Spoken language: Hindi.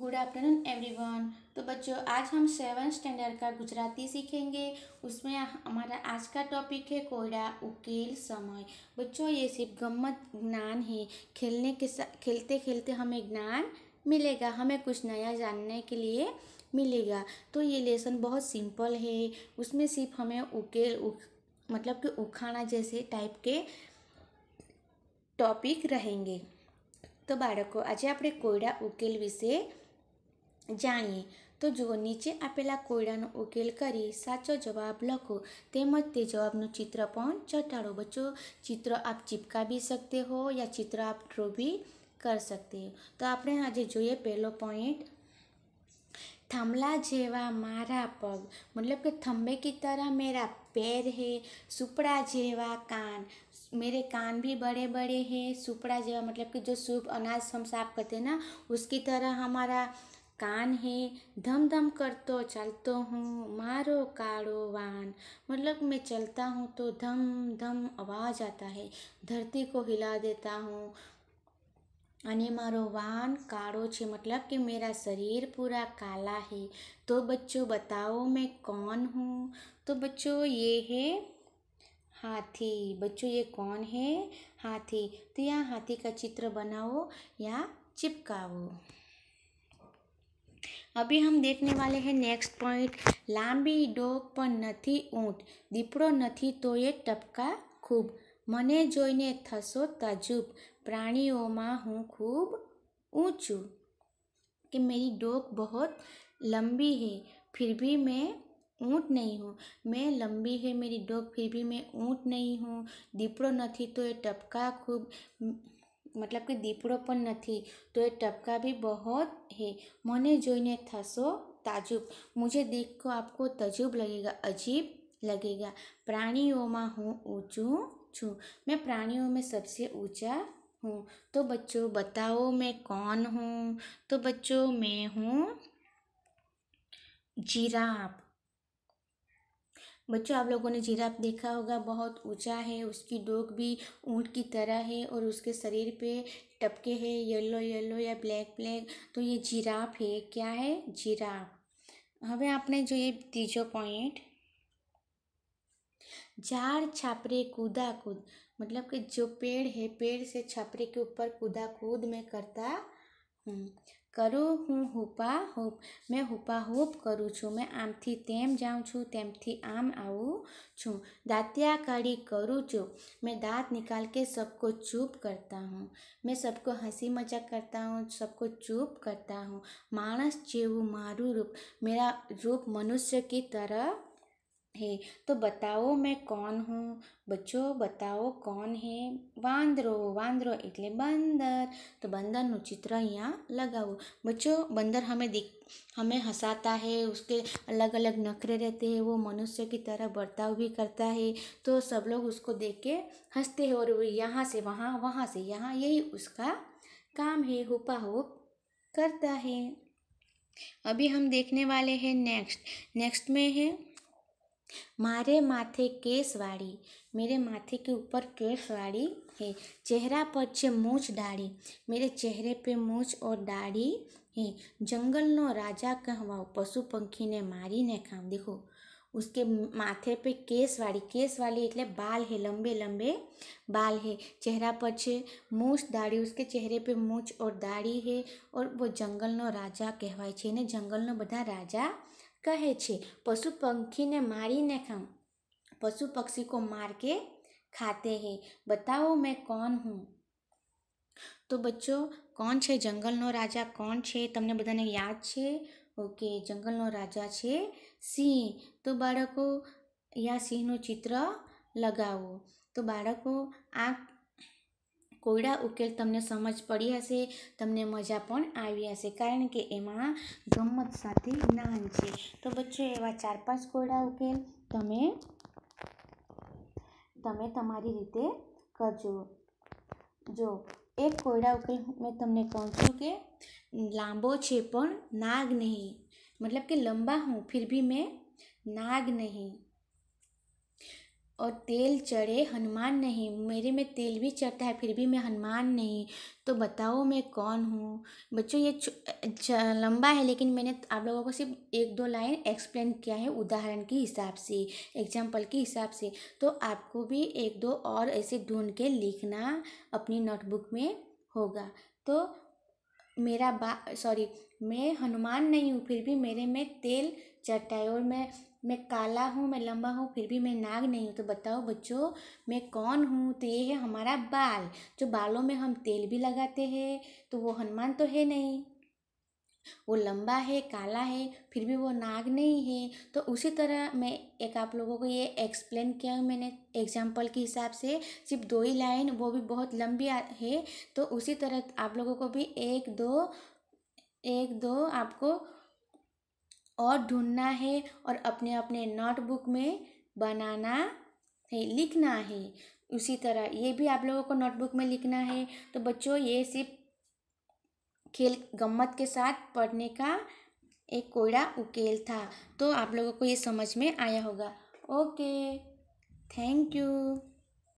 गुड आफ्टरनून एवरीवन तो बच्चों आज हम सेवन स्टैंडर्ड का गुजराती सीखेंगे उसमें हमारा आज का टॉपिक है कोयला उकेल समय बच्चों ये सिर्फ गम्मत ज्ञान है खेलने के साथ खेलते खेलते हमें ज्ञान मिलेगा हमें कुछ नया जानने के लिए मिलेगा तो ये लेसन बहुत सिंपल है उसमें सिर्फ हमें उकेल उख मतलब कि उखाना जैसे टाइप के टॉपिक रहेंगे तो બાળકો आज आप कोयडा उकेल विषय ज्ञानिए तो जो नीचे આપેલા કોયડાનો ઉકેલ કરી સાચો જવાબ લખો તે મત તે જવાબનું ચિત્ર પણ ચટાડો બચ્ચો ચિત્ર આપ ચીપકા બી સકતે હો يا ચિત્ર આપ ડ્રો બી કર સકતે હો તો આપણે આજે જોઈએ પહેલો પોઈન્ટ થમલા જેવા મારા પગ મતલબ કે થંભે કીતારા મેરા पैर હે સુપડા જેવા कान मेरे कान भी बड़े-बड़े हैं सुपड़ा जेवा मतलब कि जो सूप अनाज सम साफ करते ना उसकी तरह हमारा कान है धम धम करतो चलतो हूँ मारो काड़ो वान मतलब मैं चलता हूँ तो धम धम आवाज़ आता है धरती को हिला देता हूँ अने मारो वान काड़ो छे मतलब कि मेरा शरीर पूरा काला है तो बच्चों बताओ मैं कौन हूँ तो बच्चों ये है हाथी बच्चों ये कौन है हाथी तो यहाँ हाथी का चित्र बनाओ या चिपकाओ अभी हम देखने वाले हैं नेक्स्ट पॉइंट लांबी डोक पर नहीं ऊँट दीपड़ो नहीं तो ये टपका खूब मने जोईने थसो तजुब प्राणियों में हूँ खूब ऊँचू कि मेरी डोक बहुत लंबी है फिर भी मैं ऊँट नहीं हूँ मैं लंबी है मेरी डोक फिर भी मैं ऊँट नहीं हूँ दीपड़ो नहीं तो ये टपका खूब मतलब कि दीपड़ो नहीं तो ये टपका भी बहुत है मैंने जोने थसो ताजुब मुझे देख को आपको तजुब लगेगा अजीब लगेगा प्राणियों में हूँ ऊँचू छू मैं प्राणियों में सबसे ऊँचा हूँ तो बच्चों बताओ मैं कौन हूँ तो बच्चों मैं हूँ जीराफ बच्चों आप लोगों ने जिराफ देखा होगा बहुत ऊंचा है उसकी डोक भी ऊँट की तरह है और उसके शरीर पे टपके हैं येलो येलो या ब्लैक ब्लैक तो ये जिराफ है क्या है जिराफ हमें आपने जो ये तीजो पॉइंट जार छापरे कूदा कूद मतलब कि जो पेड़ है पेड़ से छापरे के ऊपर कूदा कूद में करता हूँ करूँ हूँ हुपा होप मैं हूपा होप करूँ छू मैं आम थी तेम जाऊँ छू तम थी आम आऊँ छू दातिया काढ़ी करूँ छू मैं दांत निकाल के सबको चुप करता हूँ मैं सबको हंसी मजाक करता हूँ सबको चुप करता हूँ मानस जेव मारू रूप मेरा रूप मनुष्य की तरह है तो मैं कौन हूँ बच्चों बताओ कौन है હે વાંદરો વાંદરો बंदर तो बंदर न चित्र यहाँ लगाओ बच्चों बंदर हमें दिख हमें हंसाता है उसके अलग अलग नखरे रहते हैं वो मनुष्य की तरह बर्ताव भी करता है तो सब लोग उसको देख के हंसते हैं और यहाँ से वहाँ वहाँ से यहाँ यही उसका काम है हुपा हुप करता है अभी हम देखने वाले हैं नेक्स्ट नेक्स्ट में है मारे माथे केस वाली मेरे माथे के ऊपर केस वाली है चेहरा पर छे मूछ दाढ़ी मेरे चेहरे पे मूछ और दाढ़ी है जंगल नो राजा कहवाओ पशु पंखी ने मारी ने खाओ देखो उसके माथे पे केस वाड़ी केस वाली एट बाल है लंबे लंबे बाल है चेहरा पर छे मूछ दाढ़ी उसके चेहरे पे मूछ और दाढ़ी है और वो जंगल नो राजा कहवाये जंगल ना बधा राजा कहे छे पशु पक्षी ने मारी ने खाऊं पशु पक्षी को मार के खाते हैं बताओ मैं कौन हूँ तो बच्चों कौन छे जंगल नो राजा कौन छे तमने बताने याद छे ओके जंगल नो राजा छे सी तो बाड़को या सिंह नो चित्र लगाओ तो बाड़को आँख कोयडा उकेल तमने समझ पड़ी हे तमने मजा पी हे कारण के एम गम्मत साथ नान है तो बच्चों एवं चार पांच कोयडा उकेल ते तरी रीते करजो जो एक कोयडा उकेल मैं तमने कहूँ छू के लाबो है नाग नहीं मतलब कि लंबा हूँ फिर भी मैं नाग नहीं और तेल चढ़े हनुमान नहीं मेरे में तेल भी चढ़ता है फिर भी मैं हनुमान नहीं तो बताओ मैं कौन हूँ बच्चों ये लंबा है लेकिन मैंने आप लोगों को सिर्फ एक दो लाइन एक्सप्लेन किया है उदाहरण के हिसाब से एग्जाम्पल के हिसाब से तो आपको भी एक दो और ऐसे ढूंढ के लिखना अपनी नोटबुक में होगा तो मेरा बा सॉरी मैं हनुमान नहीं हूँ फिर भी मेरे में तेल चढ़ता है और मैं मैं काला हूँ मैं लंबा हूँ फिर भी मैं नाग नहीं हूँ तो बताओ बच्चों मैं कौन हूँ तो ये है हमारा बाल जो बालों में हम तेल भी लगाते हैं तो वो हनुमान तो है नहीं वो लंबा है काला है फिर भी वो नाग नहीं है तो उसी तरह मैं एक आप लोगों को ये एक्सप्लेन किया हूँ मैंने एग्जाम्पल के हिसाब से सिर्फ दो ही लाइन वो भी बहुत लंबी है तो उसी तरह आप लोगों को भी एक दो एक दो आपको और ढूंढना है और अपने अपने नोटबुक में बनाना है लिखना है उसी तरह ये भी आप लोगों को नोटबुक में लिखना है तो बच्चों ये सिर्फ खेल गम्मत के साथ पढ़ने का एक कोयड़ा उकेल था तो आप लोगों को ये समझ में आया होगा ओके थैंक यू